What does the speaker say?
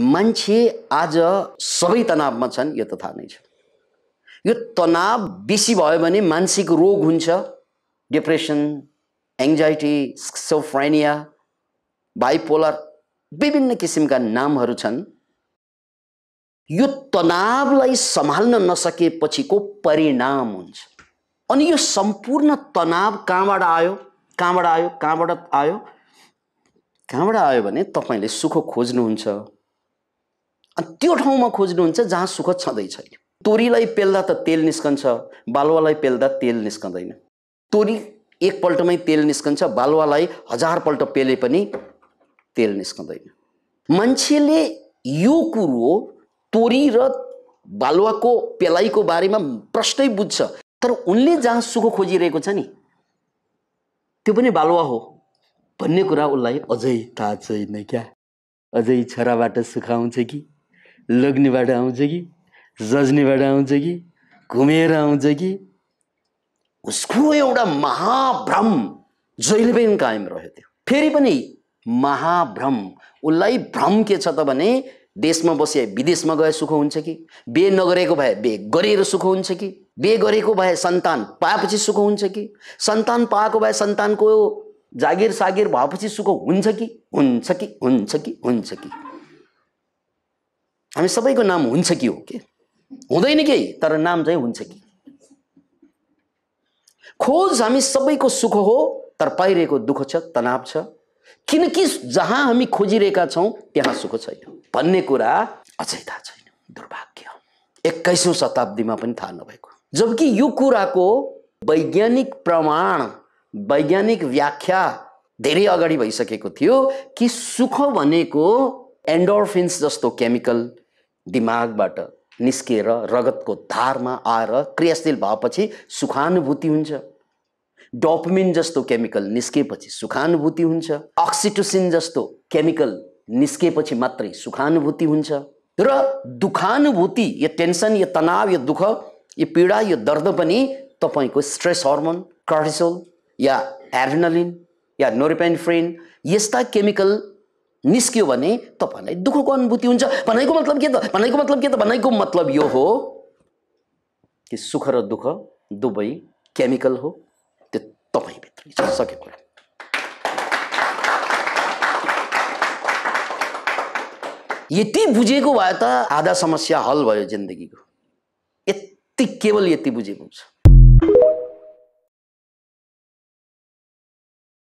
मान्छे आज सबै तनावमा छन् यो त थाहा नै छ यो तनाव बेसी भयो भने मानसिक रोग हुन्छ डिप्रेसन एङ्जाइटी सोफ्रेनिया बाइपोलर विभिन्न किसिमका नामहरू छन् यो तनावलाई सम्हाल्न नसकेपछिको परिणाम हुन्छ अनि यो सम्पूर्ण तनाव कहाँबाट आयो कहाँबाट आयो कहाँबाट आयो कहाँबाट आयो भने तपाईँले सुख खोज्नुहुन्छ अनि त्यो ठाउँमा खोज्नुहुन्छ जहाँ सुख छँदै छैन तोरीलाई पेल्दा त तेल निस्कन्छ बालुवालाई पेल्दा तेल निस्कँदैन तोरी एकपल्टमै तेल निस्कन्छ बालुवालाई हजारपल्ट पेले पनि तेल निस्कँदैन मान्छेले यो कुरो तोरी र बालुवाको पेलाइको बारेमा प्रष्टै बुझ्छ तर उनले जहाँ सुख खोजिरहेको छ नि त्यो पनि बालुवा हो भन्ने कुरा उसलाई अझै थाहा छैन क्या अझै छोराबाट सुख कि लग्नेबाट आउँछ कि जज्नेबाट आउँछ कि घुमेर आउँछ कि उसको एउटा महाभ्रम जहिले पनि कायम रह्यो त्यो फेरि पनि महाभ्रम उसलाई भ्रम के छ त भने देशमा बसे विदेशमा गए सुख हुन्छ कि बे नगरेको भए बे गरेर सुख हुन्छ कि बे गरेको भए सन्तान पाएपछि सुख हुन्छ कि सन्तान पाएको भए सन्तानको जागिर सागिर भएपछि सुख हुन्छ कि हुन्छ कि हुन्छ कि हुन्छ कि हामी सबैको नाम हुन्छ कि हो के हुँदैन के तर नाम चाहिँ हुन्छ कि खोज हामी सबैको सुख हो तर पाइरहेको दुःख छ तनाव छ किनकि जहाँ हामी खोजिरहेका छौँ त्यहाँ सुख छैन भन्ने कुरा अझै थाहा छैन दुर्भाग्य एक्काइसौँ शताब्दीमा पनि थाहा नभएको जबकि यो कुराको वैज्ञानिक प्रमाण वैज्ञानिक व्याख्या धेरै अगाडि भइसकेको थियो कि सुख भनेको एन्डोर्फिन्स जस्तो केमिकल दिमागबाट निस्किएर रगतको धारमा आएर क्रियाशील भएपछि सुखानुभूति हुन्छ डोपमिन जस्तो केमिकल निस्केपछि सुखानुभूति हुन्छ अक्सिटोसिन जस्तो केमिकल निस्किएपछि मात्रै सुखानुभूति हुन्छ र दुखानुभूति यो टेन्सन यो तनाव यो दुःख यो पीडा यो दर्द पनि तपाईँको स्ट्रेस हर्मोन कर्टिसोल या एड्रिनलिन या नोरिपेन्फ्रेन यस्ता केमिकल निस्क्यो भने तपाईँलाई दुःखको अनुभूति हुन्छ भनाइको मतलब के त भनाइको मतलब के त भनाइको मतलब यो हो कि सुख र दुःख दुवै केमिकल हो त्यो तपाईँभित्र छ सकेको यति बुझेको भए त आधा समस्या हल भयो जिन्दगीको यति केवल यति बुझेको हुन्छ